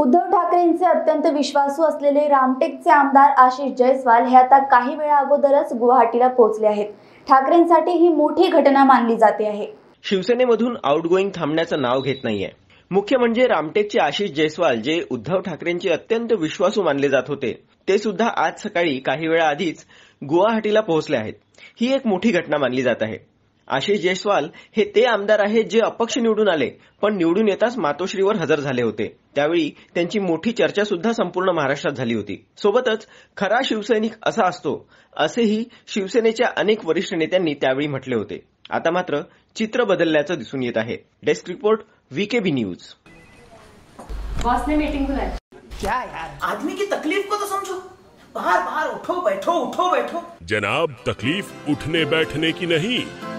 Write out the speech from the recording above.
उद्धव ठाकरेंचे अत्यंत विश्वासू असलेले रामटेकचे आमदार आशिष जयस्वाल हे आता काही वेळा अगोदरच गुवाहाटीला पोहोचले आहेत ठाकरेंसाठी ही मोठी घटना मानली जाते आहे शिवसेनेमधून आउटगोईंग थांबण्याचं नाव घेत नाहीये मुख्य म्हणजे रामटेकचे आशिष जयस्वाल जे उद्धव ठाकरेंचे अत्यंत विश्वासू मानले जात होते ते सुद्धा आज सकाळी काही वेळा आधीच गुवाहाटीला पोहोचले आहेत ही एक मोठी घटना मानली जात आहे आशिष जयस्वाल हे ते आमदार आहेत जे अपक्ष निवडून आले पण निवडून येताच मातोश्रीवर हजर झाले होते त्यावेळी त्यांची मोठी चर्चा सुद्धा संपूर्ण महाराष्ट्रात झाली होती सोबतच खरा शिवसैनिक असा असतो असेही शिवसेनेच्या अनेक वरिष्ठ नेत्यांनी त्यावेळी म्हटले होते आता मात्र चित्र बदलल्याचं दिसून येत आहे desk report VKB news B news आदमी की तकलीफ को तो समझो बाहर बाहर उठो बैठो उठो बैठो जनाब तकलीफ उठने बैठने की नहीं